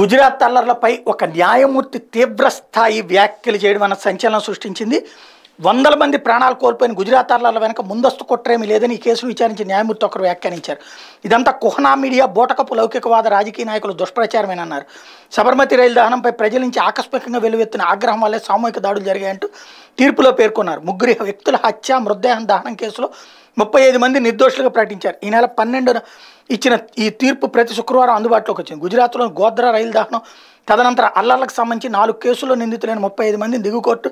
గుజరాత్ అల్లర్లపై ఒక న్యాయమూర్తి తీవ్రస్థాయి వ్యాఖ్యలు చేయడం అన్న సంచలనం సృష్టించింది వందల మంది ప్రాణాలు కోల్పోయిన గుజరాత్ అర్లర్ల వెనక ముందస్తు కొట్టరేమీ లేదని ఈ కేసు విచారించి న్యాయమూర్తి ఒకరు వ్యాఖ్యానించారు ఇదంతా కుహనా మీడియా బోటకపు లౌకికవాద రాజకీయ నాయకుల దుష్ప్రచారమేనన్నారు సబర్మతి రైలు దహనంపై ప్రజల నుంచి ఆకస్మికంగా వెలువెత్తిన ఆగ్రహం వల్లే సామూహిక దాడులు జరిగాయంటూ తీర్పులో పేర్కొన్నారు ముగ్గురు వ్యక్తుల హత్య మృతదేహం దహనం కేసులో ముప్పై ఐదు మంది నిర్దోషులుగా ప్రకటించారు ఈ నెల పన్నెండున ఇచ్చిన ఈ తీర్పు ప్రతి శుక్రవారం అందుబాటులోకి వచ్చింది గుజరాత్లోని గోద్రా రైలు దహనం తదనంతరం అల్లర్లకు సంబంధించి నాలుగు కేసుల్లో నిందితులైన ముప్పై ఐదు మందిని దిగుకోర్టు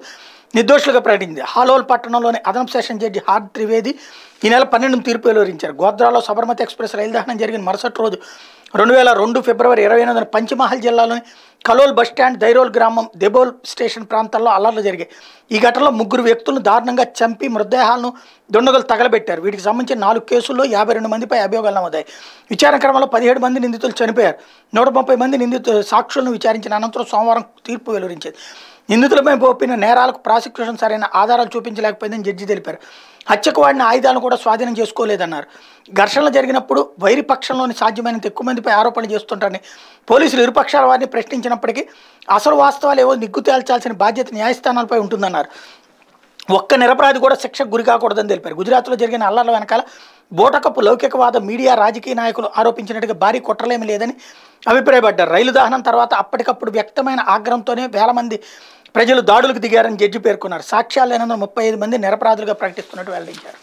నిర్దోషులుగా ప్రకటించింది హాలోల్ పట్టణంలోని అదనపు సెషన్ జడ్జి హార్ త్రివేది ఈ నెల పన్నెండును తీర్పు వెలువరించారు గోద్రాలో సబర్మతి ఎక్స్ప్రెస్ రైలు దహనం జరిగిన మరుసటి రోజు రెండు వేల రెండు ఫిబ్రవరి ఇరవై ఎనిమిదిన పంచమహల్ జిల్లాలోని కలోల్ బస్టాండ్ దైరోల్ గ్రామం దెబోల్ స్టేషన్ ప్రాంతాల్లో అల్లర్లు జరిగాయి ఈ ఘటనలో ముగ్గురు వ్యక్తులను దారుణంగా చంపి మృతదేహాలను దుండగులు తగలబెట్టారు వీటికి సంబంధించిన నాలుగు కేసుల్లో యాభై రెండు మందిపై అభియోగాలు నమోదాయి విచారణ క్రమంలో పదిహేడు మంది నిందితులు చనిపోయారు నూట ముప్పై మంది నిందితులు సాక్షులను విచారించిన అనంతరం సోమవారం తీర్పు వెలువరించింది నిందితులపై పోపిన నేరాలకు ప్రాసిక్యూషన్ సరైన ఆధారాలు చూపించలేకపోయిందని జడ్జి తెలిపారు హత్యకు వాడిన ఆయుధాలను కూడా స్వాధీనం చేసుకోలేదన్నారు ఘర్షణలు జరిగినప్పుడు వైరిపక్షంలోని సాధ్యమైనంత ఎక్కువ మందిపై ఆరోపణలు చేస్తుంటారని పోలీసులు ఇరుపక్షాల వారిని ప్రశ్నించినప్పటికీ అసలు వాస్తవాలు ఏవో నిగ్గు తేల్చాల్సిన బాధ్యత న్యాయస్థానాలపై ఉంటుందన్నారు ఒక్క నిరపరాధి కూడా శిక్షకు గురి కాకూడదని తెలిపారు గుజరాత్లో జరిగిన అల్లర్ల వెనకాల బోటకప్పు లౌకికవాద మీడియా రాజకీయ నాయకులు ఆరోపించినట్టుగా భారీ కుట్రలేమి లేదని అభిప్రాయపడ్డారు రైలు దహనం తర్వాత అప్పటికప్పుడు వ్యక్తమైన ఆగ్రహంతోనే వేల మంది ప్రజలు దాడులకు దిగారని జడ్జి పేర్కొన్నారు సాక్ష్యాలు ముప్పై ఐదు మంది నిరపరాధులుగా ప్రకటిస్తున్నట్టు వెల్లడించారు